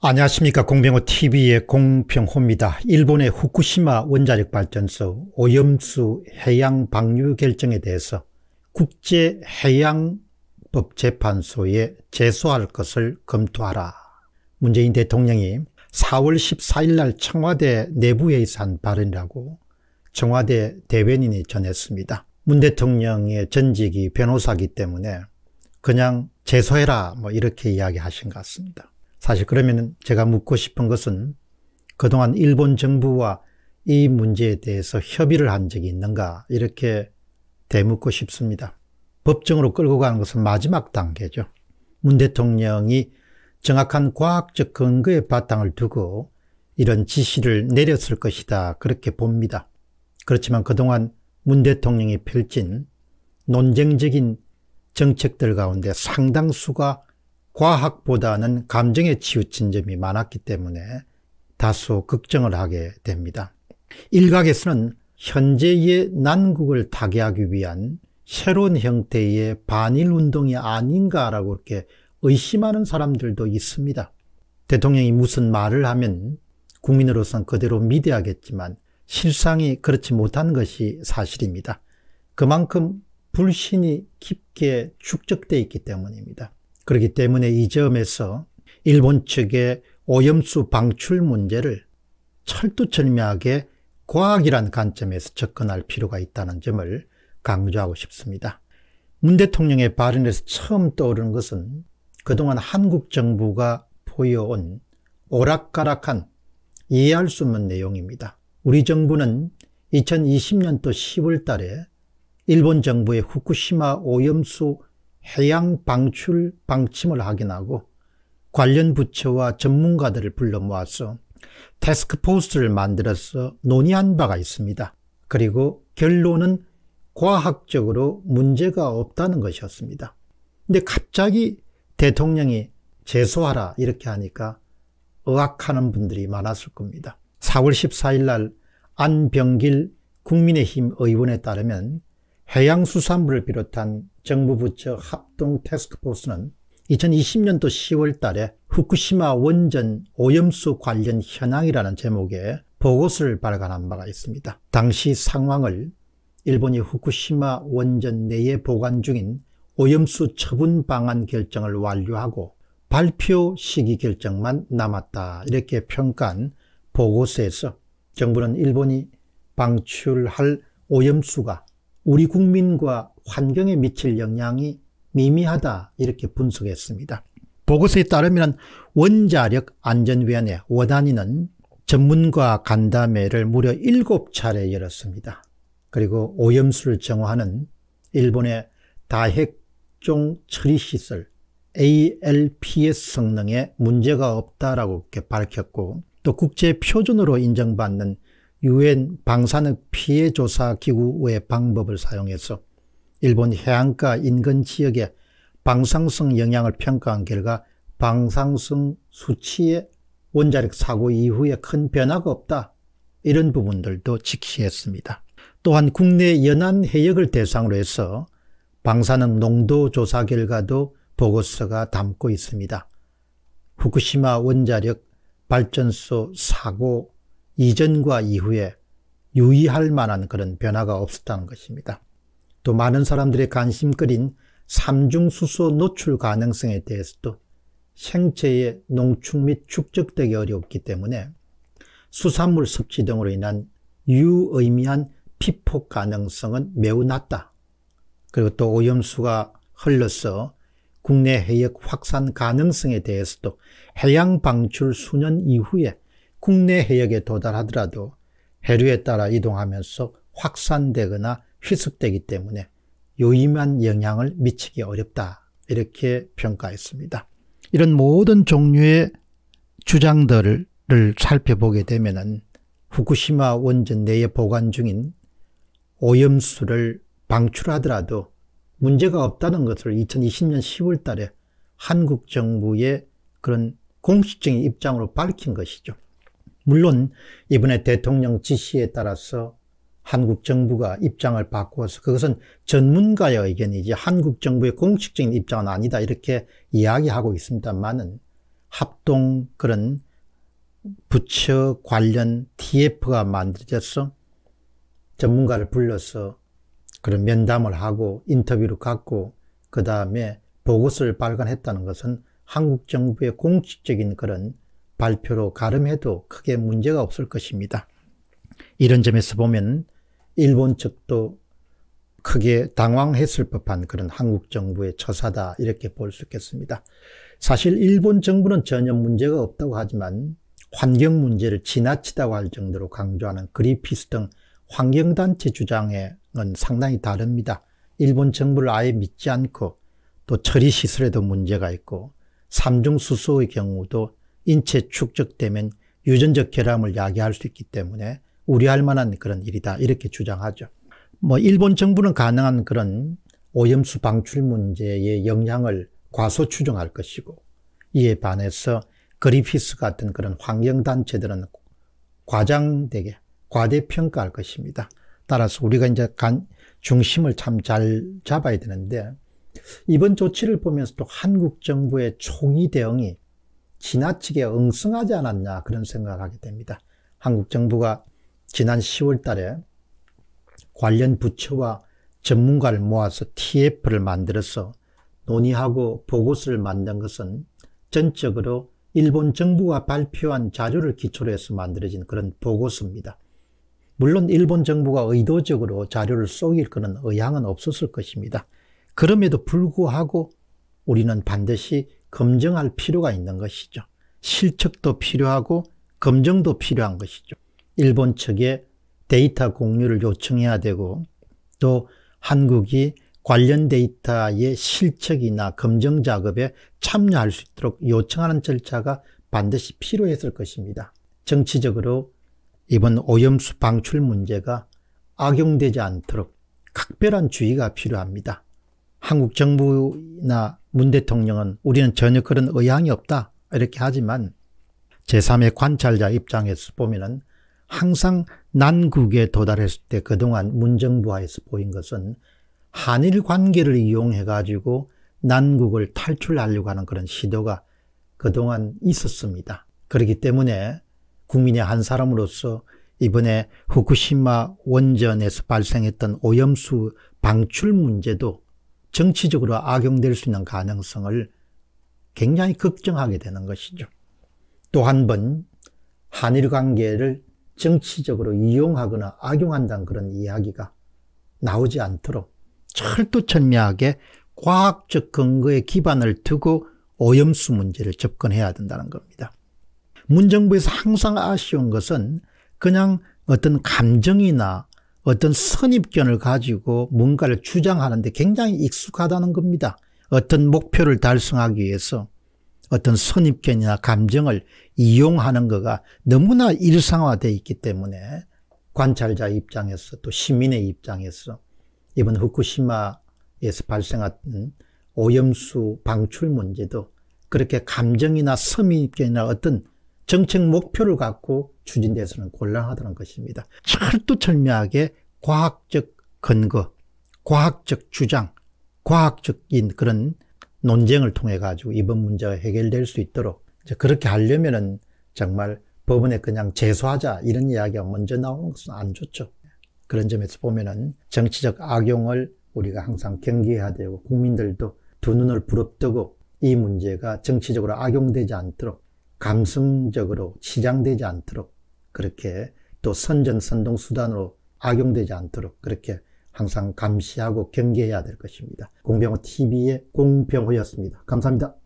안녕하십니까 공병호TV의 공병호입니다. 일본의 후쿠시마 원자력 발전소 오염수 해양 방류 결정에 대해서 국제해양법재판소에 제소할 것을 검토하라. 문재인 대통령이 4월 14일 날 청와대 내부회의에서 한 발언이라고 청와대 대변인이 전했습니다. 문 대통령의 전직이 변호사기 때문에 그냥 제소해라 뭐 이렇게 이야기하신 것 같습니다. 사실 그러면 제가 묻고 싶은 것은 그동안 일본 정부와 이 문제에 대해서 협의를 한 적이 있는가 이렇게 대묻고 싶습니다. 법정으로 끌고 가는 것은 마지막 단계죠. 문 대통령이 정확한 과학적 근거의 바탕을 두고 이런 지시를 내렸을 것이다 그렇게 봅니다. 그렇지만 그동안 문 대통령이 펼친 논쟁적인 정책들 가운데 상당수가 과학보다는 감정에 치우친 점이 많았기 때문에 다소 걱정을 하게 됩니다. 일각에서는 현재의 난국을 타개하기 위한 새로운 형태의 반일운동이 아닌가라고 이렇게 의심하는 사람들도 있습니다. 대통령이 무슨 말을 하면 국민으로서는 그대로 믿어야겠지만 실상이 그렇지 못한 것이 사실입니다. 그만큼 불신이 깊게 축적돼 있기 때문입니다. 그렇기 때문에 이 점에서 일본 측의 오염수 방출 문제를 철두철미하게 과학이란 관점에서 접근할 필요가 있다는 점을 강조하고 싶습니다. 문 대통령의 발언에서 처음 떠오르는 것은 그동안 한국 정부가 보여온 오락가락한 이해할 수 없는 내용입니다. 우리 정부는 2020년도 10월 달에 일본 정부의 후쿠시마 오염수 해양 방출 방침을 확인하고 관련 부처와 전문가들을 불러 모아서 테스크포스를 만들어서 논의한 바가 있습니다. 그리고 결론은 과학적으로 문제가 없다는 것이었습니다. 근데 갑자기 대통령이 재소하라 이렇게 하니까 의학하는 분들이 많았을 겁니다. 4월 14일 날 안병길 국민의힘 의원에 따르면 해양수산부를 비롯한 정부 부처 합동 테스크포스는 2020년도 10월 달에 후쿠시마 원전 오염수 관련 현황이라는 제목의 보고서를 발간한 바가 있습니다. 당시 상황을 일본이 후쿠시마 원전 내에 보관 중인 오염수 처분 방안 결정을 완료하고 발표 시기 결정만 남았다 이렇게 평가한 보고서에서 정부는 일본이 방출할 오염수가 우리 국민과 환경에 미칠 영향이 미미하다 이렇게 분석했습니다. 보고서에 따르면 원자력 안전위원회 워단위는 전문가 간담회를 무려 7차례 열었습니다. 그리고 오염수를 정화하는 일본의 다핵종 처리시설 ALPS 성능에 문제가 없다라고 밝혔고 또 국제 표준으로 인정받는 유엔 방사능 피해 조사 기구의 방법을 사용해서 일본 해안가 인근 지역의 방사성 영향을 평가한 결과 방사성 수치에 원자력 사고 이후에 큰 변화가 없다. 이런 부분들도 직시했습니다. 또한 국내 연안 해역을 대상으로 해서 방사능 농도 조사 결과도 보고서가 담고 있습니다. 후쿠시마 원자력 발전소 사고 이전과 이후에 유의할 만한 그런 변화가 없었다는 것입니다. 또 많은 사람들의 관심거린 삼중수소 노출 가능성에 대해서도 생체의 농축 및 축적되기 어렵기 때문에 수산물 섭취 등으로 인한 유의미한 피폭 가능성은 매우 낮다. 그리고 또 오염수가 흘러서 국내 해역 확산 가능성에 대해서도 해양 방출 수년 이후에 국내 해역에 도달하더라도 해류에 따라 이동하면서 확산되거나 희습되기 때문에 요임한 영향을 미치기 어렵다. 이렇게 평가했습니다. 이런 모든 종류의 주장들을 살펴보게 되면은 후쿠시마 원전 내에 보관 중인 오염수를 방출하더라도 문제가 없다는 것을 2020년 10월 달에 한국 정부의 그런 공식적인 입장으로 밝힌 것이죠. 물론 이번에 대통령 지시에 따라서 한국 정부가 입장을 바꾸어서 그것은 전문가의 의견이지 한국 정부의 공식적인 입장은 아니다 이렇게 이야기하고 있습니다만은 합동 그런 부처 관련 TF가 만들어져서 전문가를 불러서 그런 면담을 하고 인터뷰를 갖고 그 다음에 보고서를 발간했다는 것은 한국 정부의 공식적인 그런 발표로 가름해도 크게 문제가 없을 것입니다. 이런 점에서 보면 일본 측도 크게 당황했을 법한 그런 한국 정부의 처사다 이렇게 볼 수 있겠습니다. 사실 일본 정부는 전혀 문제가 없다고 하지만 환경 문제를 지나치다고 할 정도로 강조하는 그리피스 등 환경단체 주장에는 상당히 다릅니다. 일본 정부를 아예 믿지 않고 또 처리 시설에도 문제가 있고 삼중수소의 경우도 인체 축적되면 유전적 결함을 야기할 수 있기 때문에 우려할 만한 그런 일이다 이렇게 주장하죠. 뭐 일본 정부는 가능한 그런 오염수 방출 문제의 영향을 과소 추정할 것이고 이에 반해서 그리피스 같은 그런 환경단체들은 과장되게 과대평가할 것입니다. 따라서 우리가 이제 간 중심을 참 잘 잡아야 되는데 이번 조치를 보면서 또 한국 정부의 총의 대응이 지나치게 응성하지 않았냐 그런 생각하게 을 됩니다. 한국 정부가 지난 10월 달에 관련 부처와 전문가를 모아서 TF를 만들어서 논의하고 보고서를 만든 것은 전적으로 일본 정부가 발표한 자료를 기초로 해서 만들어진 그런 보고서입니다. 물론 일본 정부가 의도적으로 자료를 속일 그런 의향은 없었을 것입니다. 그럼에도 불구하고 우리는 반드시 검증할 필요가 있는 것이죠. 실측도 필요하고 검증도 필요한 것이죠. 일본 측에 데이터 공유를 요청해야 되고 또 한국이 관련 데이터의 실측이나 검증 작업에 참여할 수 있도록 요청하는 절차가 반드시 필요했을 것입니다. 정치적으로 이번 오염수 방출 문제가 악용되지 않도록 각별한 주의가 필요합니다. 한국 정부나 문 대통령은 우리는 전혀 그런 의향이 없다 이렇게 하지만 제3의 관찰자 입장에서 보면은 항상 난국에 도달했을 때 그동안 문정부와에서 보인 것은 한일 관계를 이용해 가지고 난국을 탈출하려고 하는 그런 시도가 그동안 있었습니다. 그렇기 때문에 국민의 한 사람으로서 이번에 후쿠시마 원전에서 발생했던 오염수 방출 문제도 정치적으로 악용될 수 있는 가능성을 굉장히 걱정하게 되는 것이죠. 또 한 번 한일 관계를 정치적으로 이용하거나 악용한다는 그런 이야기가 나오지 않도록 철두철미하게 과학적 근거에 기반을 두고 오염수 문제를 접근해야 된다는 겁니다. 문정부에서 항상 아쉬운 것은 그냥 어떤 감정이나 어떤 선입견을 가지고 뭔가를 주장하는데 굉장히 익숙하다는 겁니다. 어떤 목표를 달성하기 위해서 어떤 선입견이나 감정을 이용하는 거가 너무나 일상화되어 있기 때문에 관찰자 입장에서 또 시민의 입장에서 이번 후쿠시마에서 발생한 오염수 방출 문제도 그렇게 감정이나 선입견이나 어떤 정책 목표를 갖고 추진돼서는 곤란하다는 것입니다. 철두철미하게 과학적 근거, 과학적 주장, 과학적인 그런 논쟁을 통해 가지고 이번 문제가 해결될 수 있도록 그렇게 하려면은 정말 법원에 그냥 제소하자 이런 이야기가 먼저 나오는 것은 안 좋죠. 그런 점에서 보면은 정치적 악용을 우리가 항상 경계해야 되고 국민들도 두 눈을 부릅뜨고 이 문제가 정치적으로 악용되지 않도록 감성적으로 치장되지 않도록 그렇게 또 선전선동 수단으로 악용되지 않도록 그렇게 항상 감시하고 경계해야 될 것입니다. 공병호 TV의 공병호였습니다. 감사합니다.